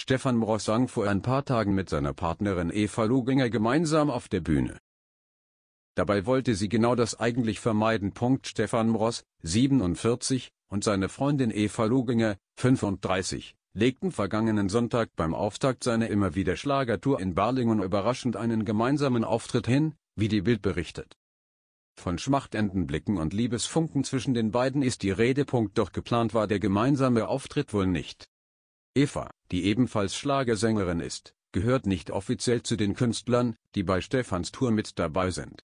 Stefan Mross sang vor ein paar Tagen mit seiner Partnerin Eva Luginger gemeinsam auf der Bühne. Dabei wollte sie genau das eigentlich vermeiden. Stefan Mross, 47, und seine Freundin Eva Luginger, 35, legten vergangenen Sonntag beim Auftakt seiner immer wieder Schlagertour in Barlingen überraschend einen gemeinsamen Auftritt hin, wie die Bild berichtet. Von Schmachtendenblicken und Liebesfunken zwischen den beiden ist die Rede. Doch geplant war der gemeinsame Auftritt wohl nicht. Eva, die ebenfalls Schlagersängerin ist, gehört nicht offiziell zu den Künstlern, die bei Stefans Tour mit dabei sind.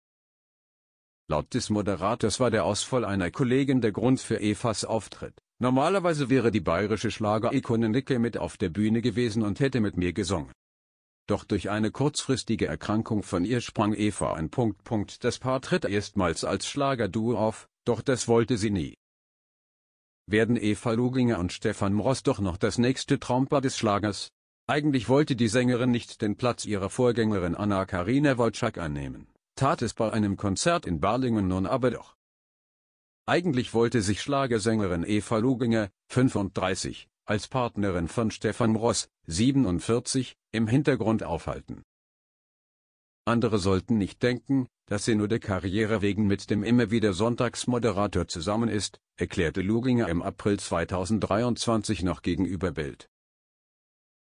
Laut des Moderators war der Ausfall einer Kollegin der Grund für Evas Auftritt. Normalerweise wäre die bayerische Schlager-Ikone Nicke mit auf der Bühne gewesen und hätte mit mir gesungen. Doch durch eine kurzfristige Erkrankung von ihr sprang Eva ein Punkt Punkt das Paar tritt erstmals als Schlager-Duo auf, doch das wollte sie nie werden Eva Luginger und Stefan Mross doch noch das nächste Traumpaar des Schlagers. Eigentlich wollte die Sängerin nicht den Platz ihrer Vorgängerin Anna-Karina Wolczak einnehmen, tat es bei einem Konzert in Barlingen nun aber doch. Eigentlich wollte sich Schlagersängerin Eva Luginger, 35, als Partnerin von Stefan Ross, 47, im Hintergrund aufhalten. Andere sollten nicht denken, dass sie nur der Karriere wegen mit dem immer wieder Sonntagsmoderator zusammen ist, erklärte Luginger im April 2023 noch gegenüber Bild.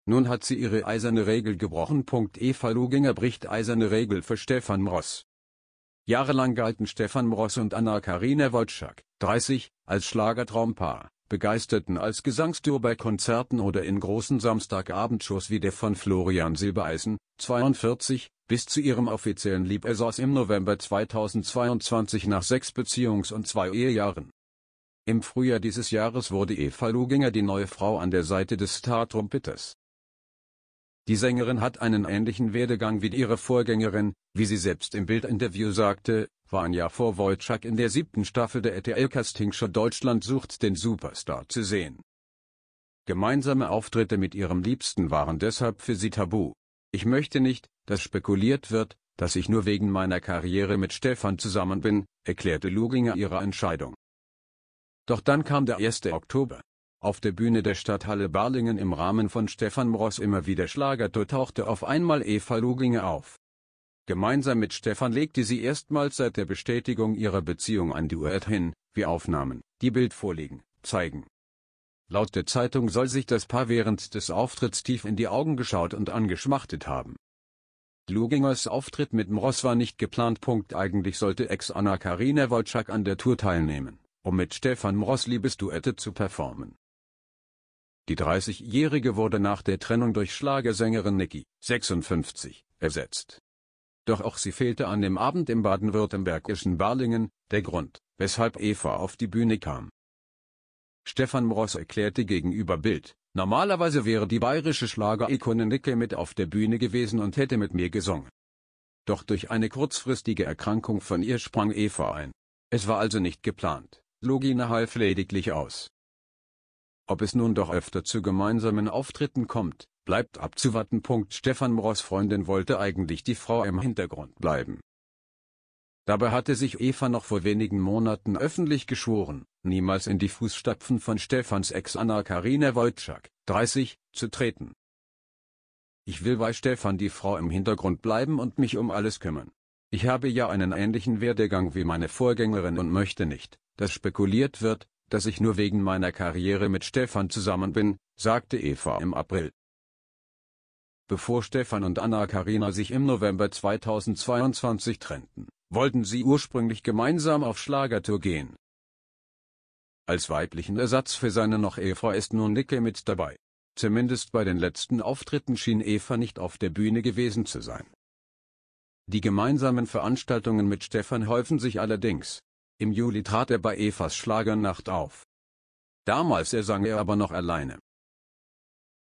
Nun hat sie ihre eiserne Regel gebrochen. Eva Luginger bricht eiserne Regel für Stefan Mross. Jahrelang galten Stefan Mross und Anna Karina Wojcik, 30, als Schlagertraumpaar begeisterten als Gesangstour bei Konzerten oder in großen Samstagabendshows wie der von Florian Silbereisen, 42, bis zu ihrem offiziellen Liebesaus im November 2022 nach sechs Beziehungs- und zwei Ehejahren. Im Frühjahr dieses Jahres wurde Eva Luginger die neue Frau an der Seite des Star-Trompeters. Die Sängerin hat einen ähnlichen Werdegang wie ihre Vorgängerin, wie sie selbst im Bildinterview sagte, ein Jahr vor Vorwojczak in der siebten Staffel der RTL-Castingshow Deutschland sucht den Superstar zu sehen. Gemeinsame Auftritte mit ihrem Liebsten waren deshalb für sie tabu. Ich möchte nicht, dass spekuliert wird, dass ich nur wegen meiner Karriere mit Stefan zusammen bin, erklärte Luginger ihre Entscheidung. Doch dann kam der 1. Oktober. Auf der Bühne der Stadthalle Barlingen im Rahmen von Stefan Mross immer wieder Schlagertour tauchte auf einmal Eva Luginger auf. Gemeinsam mit Stefan legte sie erstmals seit der Bestätigung ihrer Beziehung ein Duett hin, wie Aufnahmen, die Bild vorliegen, zeigen. Laut der Zeitung soll sich das Paar während des Auftritts tief in die Augen geschaut und angeschmachtet haben. Lugingers Auftritt mit Mross war nicht geplant. Punkt. Eigentlich sollte Ex-Anna Karina Wolczak an der Tour teilnehmen, um mit Stefan Mross Liebesduette zu performen. Die 30-Jährige wurde nach der Trennung durch Schlagersängerin Nikki, 56, ersetzt. Doch auch sie fehlte an dem Abend im baden-württembergischen Barlingen, der Grund, weshalb Eva auf die Bühne kam. Stefan Mross erklärte gegenüber Bild, normalerweise wäre die bayerische Schlagerikone Nickel mit auf der Bühne gewesen und hätte mit mir gesungen. Doch durch eine kurzfristige Erkrankung von ihr sprang Eva ein. Es war also nicht geplant, Logina half lediglich aus. Ob es nun doch öfter zu gemeinsamen Auftritten kommt, Bleibt abzuwarten. Stefan Mross Freundin wollte eigentlich die Frau im Hintergrund bleiben. Dabei hatte sich Eva noch vor wenigen Monaten öffentlich geschworen, niemals in die Fußstapfen von Stefans Ex Anna Karina Wojcik, 30, zu treten. Ich will bei Stefan die Frau im Hintergrund bleiben und mich um alles kümmern. Ich habe ja einen ähnlichen Werdegang wie meine Vorgängerin und möchte nicht, dass spekuliert wird, dass ich nur wegen meiner Karriere mit Stefan zusammen bin, sagte Eva im April. Bevor Stefan und Anna Karina sich im November 2022 trennten, wollten sie ursprünglich gemeinsam auf Schlagertour gehen. Als weiblichen Ersatz für seine noch Ehefrau ist nun Nicke mit dabei. Zumindest bei den letzten Auftritten schien Eva nicht auf der Bühne gewesen zu sein. Die gemeinsamen Veranstaltungen mit Stefan häufen sich allerdings. Im Juli trat er bei Evas Schlagernacht auf. Damals er sang er aber noch alleine.